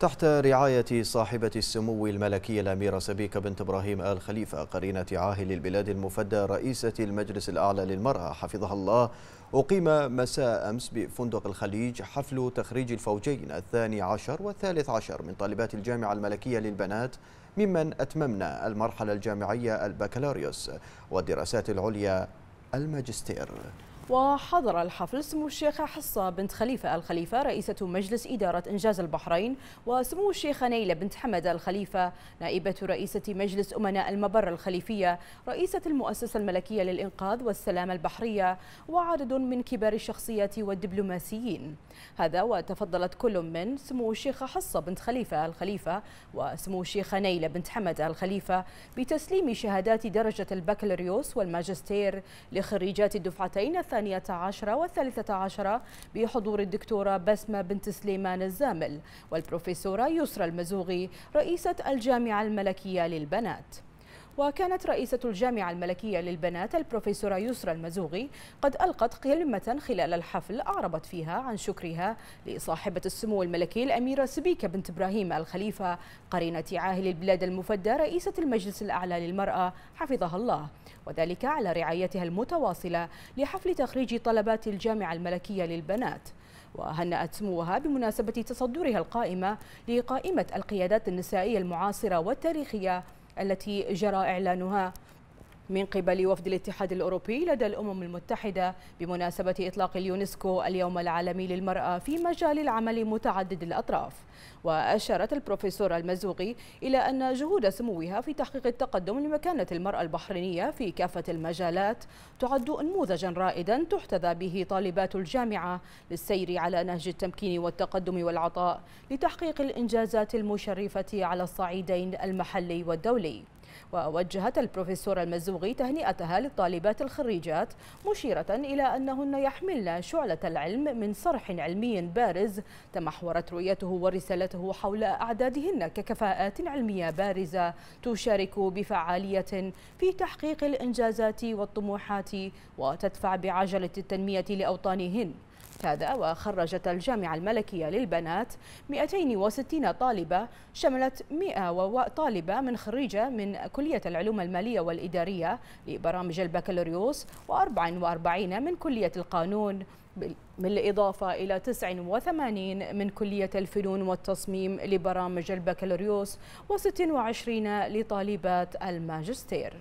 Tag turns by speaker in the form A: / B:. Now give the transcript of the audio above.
A: تحت رعاية صاحبة السمو الملكية الأميرة سبيكة بنت إبراهيم آل خليفة قرينة عاهل البلاد المفدى رئيسة المجلس الأعلى للمرأة حفظها الله أقيم مساء أمس بفندق الخليج حفل تخريج الفوجين الثاني عشر والثالث عشر من طالبات الجامعة الملكية للبنات ممن أتممنا المرحلة الجامعية البكالوريوس والدراسات العليا الماجستير
B: وحضر الحفل سمو الشيخة حصة بنت خليفة الخليفة رئيسة مجلس إدارة إنجاز البحرين وسمو الشيخة نيلة بنت حمد الخليفة نائبة رئيسة مجلس أمناء المبر الخليفية رئيسة المؤسسة الملكية للإنقاذ والسلامة البحرية وعدد من كبار الشخصيات والدبلوماسيين هذا وتفضلت كل من سمو الشيخة حصة بنت خليفة الخليفة وسمو الشيخة نيلة بنت حمد الخليفة بتسليم شهادات درجة البكالوريوس والماجستير لخريجات الدفعتين الثانية الثانية عشرة والثالثة عشرة بحضور الدكتورة بسمة بنت سليمان الزامل والبروفيسورة يسرى المزوغي رئيسة الجامعة الملكية للبنات وكانت رئيسة الجامعة الملكية للبنات البروفيسورة يسرى المزوغي قد ألقت كلمة خلال الحفل أعربت فيها عن شكرها لصاحبة السمو الملكي الأميرة سبيكة بنت إبراهيم الخليفة قرينة عاهل البلاد المفدى رئيسة المجلس الأعلى للمرأة حفظها الله وذلك على رعايتها المتواصلة لحفل تخريج طلبات الجامعة الملكية للبنات وهنأت سموها بمناسبة تصدرها القائمة لقائمة القيادات النسائية المعاصرة والتاريخية التي جرى إعلانها من قبل وفد الاتحاد الأوروبي لدى الأمم المتحدة بمناسبة إطلاق اليونسكو اليوم العالمي للمرأة في مجال العمل متعدد الأطراف وأشارت البروفيسورة المزوغي إلى أن جهود سموها في تحقيق التقدم لمكانة المرأة البحرينية في كافة المجالات تعد أنموذجا رائدا تحتذى به طالبات الجامعة للسير على نهج التمكين والتقدم والعطاء لتحقيق الإنجازات المشرفة على الصعيدين المحلي والدولي ووجهت البروفيسورة المزوغي تهنئتها للطالبات الخريجات مشيرة إلى أنهن يحملن شعلة العلم من صرح علمي بارز تمحورت رؤيته ورسالته حول أعدادهن ككفاءات علمية بارزة تشارك بفعالية في تحقيق الإنجازات والطموحات وتدفع بعجلة التنمية لأوطانهن هذا وخرجت الجامعة الملكية للبنات 260 طالبة شملت 100 طالبة من خريجة من كلية العلوم المالية والإدارية لبرامج البكالوريوس و44 من كلية القانون بالإضافة إلى 89 من كلية الفنون والتصميم لبرامج البكالوريوس و26 لطالبات الماجستير